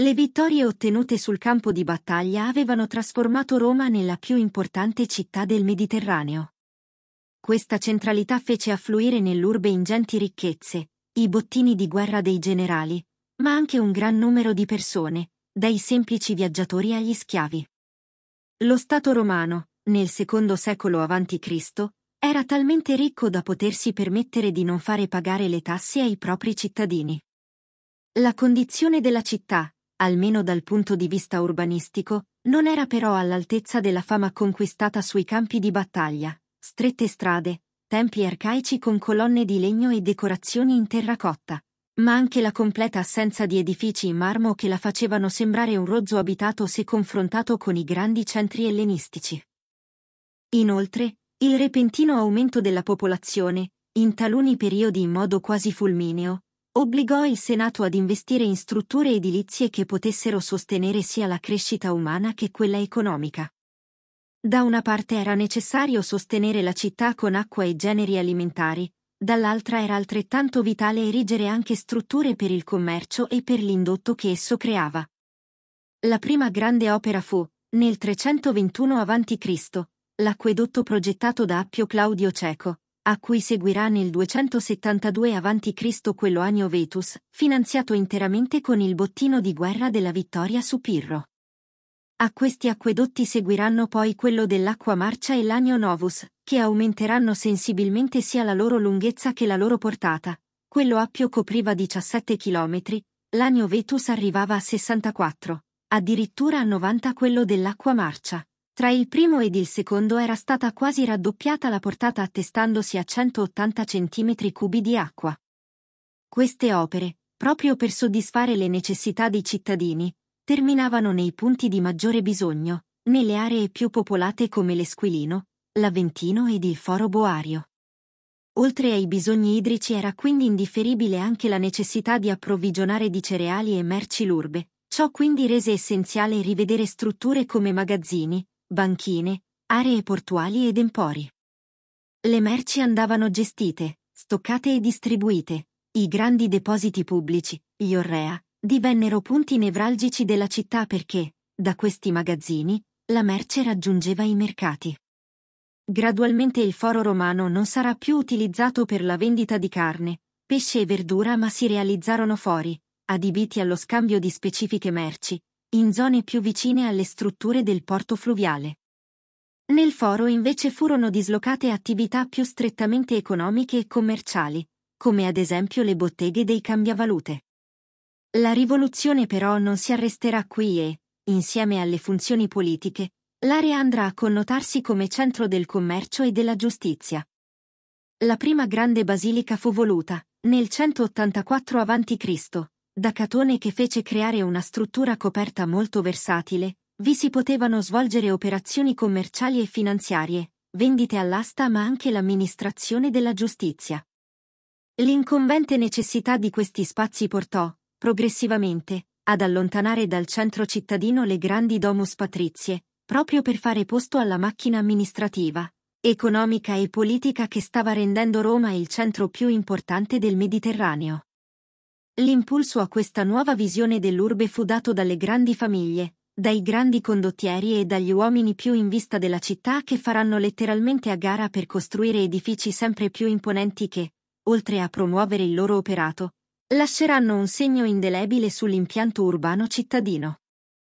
Le vittorie ottenute sul campo di battaglia avevano trasformato Roma nella più importante città del Mediterraneo. Questa centralità fece affluire nell'urbe ingenti ricchezze, i bottini di guerra dei generali, ma anche un gran numero di persone, dai semplici viaggiatori agli schiavi. Lo Stato romano, nel secondo secolo a.C., era talmente ricco da potersi permettere di non fare pagare le tasse ai propri cittadini. La condizione della città, almeno dal punto di vista urbanistico, non era però all'altezza della fama conquistata sui campi di battaglia, strette strade, tempi arcaici con colonne di legno e decorazioni in terracotta, ma anche la completa assenza di edifici in marmo che la facevano sembrare un rozzo abitato se confrontato con i grandi centri ellenistici. Inoltre, il repentino aumento della popolazione, in taluni periodi in modo quasi fulmineo, obbligò il Senato ad investire in strutture edilizie che potessero sostenere sia la crescita umana che quella economica. Da una parte era necessario sostenere la città con acqua e generi alimentari, dall'altra era altrettanto vitale erigere anche strutture per il commercio e per l'indotto che esso creava. La prima grande opera fu, nel 321 a.C., l'acquedotto progettato da Appio Claudio Cieco, a cui seguirà nel 272 avanti Cristo quello Anio Vetus, finanziato interamente con il bottino di guerra della vittoria su Pirro. A questi acquedotti seguiranno poi quello dell'Acqua Marcia e l'Anio Novus, che aumenteranno sensibilmente sia la loro lunghezza che la loro portata. Quello Appio copriva 17 km, l'Anio Vetus arrivava a 64, addirittura a 90 quello dell'Acqua Marcia. Tra il primo ed il secondo era stata quasi raddoppiata la portata attestandosi a 180 cm3 di acqua. Queste opere, proprio per soddisfare le necessità dei cittadini, terminavano nei punti di maggiore bisogno, nelle aree più popolate come l'Esquilino, l'Aventino ed il Foro Boario. Oltre ai bisogni idrici era quindi indifferibile anche la necessità di approvvigionare di cereali e merci l'urbe, ciò quindi rese essenziale rivedere strutture come magazzini, banchine, aree portuali ed empori. Le merci andavano gestite, stoccate e distribuite. I grandi depositi pubblici, gli Orrea, divennero punti nevralgici della città perché, da questi magazzini, la merce raggiungeva i mercati. Gradualmente il foro romano non sarà più utilizzato per la vendita di carne, pesce e verdura ma si realizzarono fori, adibiti allo scambio di specifiche merci, in zone più vicine alle strutture del porto fluviale. Nel foro invece furono dislocate attività più strettamente economiche e commerciali, come ad esempio le botteghe dei cambiavalute. La rivoluzione però non si arresterà qui e, insieme alle funzioni politiche, l'area andrà a connotarsi come centro del commercio e della giustizia. La prima grande basilica fu voluta, nel 184 a.C., da Catone che fece creare una struttura coperta molto versatile, vi si potevano svolgere operazioni commerciali e finanziarie, vendite all'asta ma anche l'amministrazione della giustizia. L'incombente necessità di questi spazi portò, progressivamente, ad allontanare dal centro cittadino le grandi domus patrizie, proprio per fare posto alla macchina amministrativa, economica e politica che stava rendendo Roma il centro più importante del Mediterraneo. L'impulso a questa nuova visione dell'urbe fu dato dalle grandi famiglie, dai grandi condottieri e dagli uomini più in vista della città che faranno letteralmente a gara per costruire edifici sempre più imponenti che, oltre a promuovere il loro operato, lasceranno un segno indelebile sull'impianto urbano cittadino.